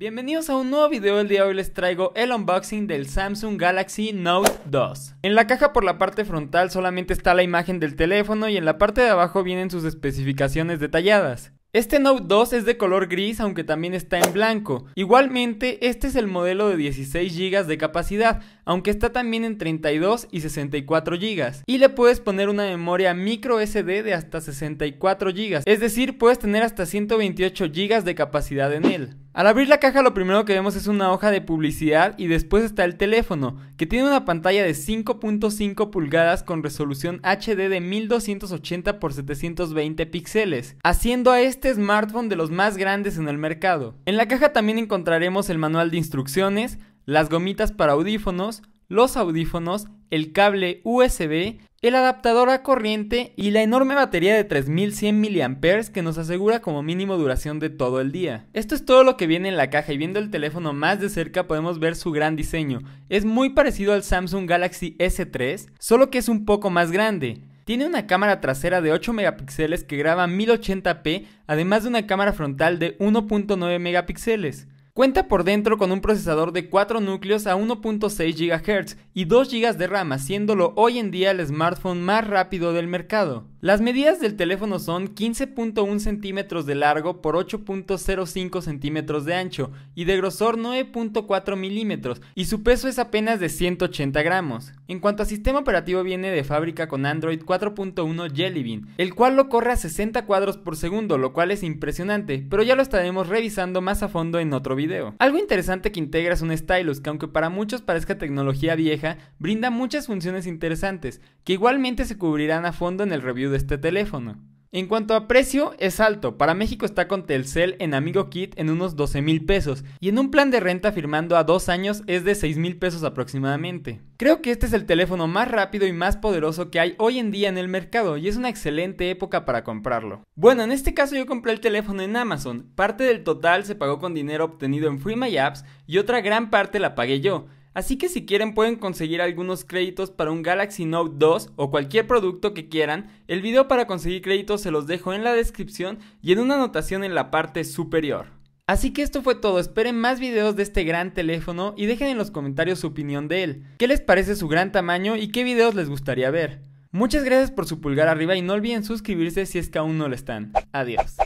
Bienvenidos a un nuevo video, el día de hoy les traigo el unboxing del Samsung Galaxy Note 2. En la caja por la parte frontal solamente está la imagen del teléfono y en la parte de abajo vienen sus especificaciones detalladas. Este Note 2 es de color gris aunque también está en blanco. Igualmente este es el modelo de 16 GB de capacidad, aunque está también en 32 y 64 GB. Y le puedes poner una memoria micro SD de hasta 64 GB, es decir puedes tener hasta 128 GB de capacidad en él. Al abrir la caja lo primero que vemos es una hoja de publicidad y después está el teléfono, que tiene una pantalla de 5.5 pulgadas con resolución HD de 1280 x 720 píxeles, haciendo a este smartphone de los más grandes en el mercado. En la caja también encontraremos el manual de instrucciones, las gomitas para audífonos, los audífonos, el cable USB, el adaptador a corriente y la enorme batería de 3100 mAh que nos asegura como mínimo duración de todo el día. Esto es todo lo que viene en la caja y viendo el teléfono más de cerca podemos ver su gran diseño. Es muy parecido al Samsung Galaxy S3, solo que es un poco más grande. Tiene una cámara trasera de 8 megapíxeles que graba 1080p, además de una cámara frontal de 1.9 megapíxeles. Cuenta por dentro con un procesador de 4 núcleos a 1.6 GHz y 2 GB de RAM, haciéndolo hoy en día el smartphone más rápido del mercado. Las medidas del teléfono son 15.1 centímetros de largo por 8.05 centímetros de ancho y de grosor 9.4 milímetros y su peso es apenas de 180 gramos. En cuanto a sistema operativo viene de fábrica con Android 4.1 Jelly Bean, el cual lo corre a 60 cuadros por segundo, lo cual es impresionante, pero ya lo estaremos revisando más a fondo en otro video. Algo interesante que integra es un stylus que aunque para muchos parezca tecnología vieja, brinda muchas funciones interesantes, que igualmente se cubrirán a fondo en el review de este teléfono. En cuanto a precio, es alto. Para México está con Telcel en Amigo Kit en unos 12 mil pesos y en un plan de renta firmando a dos años es de 6 mil pesos aproximadamente. Creo que este es el teléfono más rápido y más poderoso que hay hoy en día en el mercado y es una excelente época para comprarlo. Bueno, en este caso yo compré el teléfono en Amazon. Parte del total se pagó con dinero obtenido en Free My Apps y otra gran parte la pagué yo. Así que si quieren pueden conseguir algunos créditos para un Galaxy Note 2 o cualquier producto que quieran. El video para conseguir créditos se los dejo en la descripción y en una anotación en la parte superior. Así que esto fue todo, esperen más videos de este gran teléfono y dejen en los comentarios su opinión de él, qué les parece su gran tamaño y qué videos les gustaría ver. Muchas gracias por su pulgar arriba y no olviden suscribirse si es que aún no lo están. Adiós.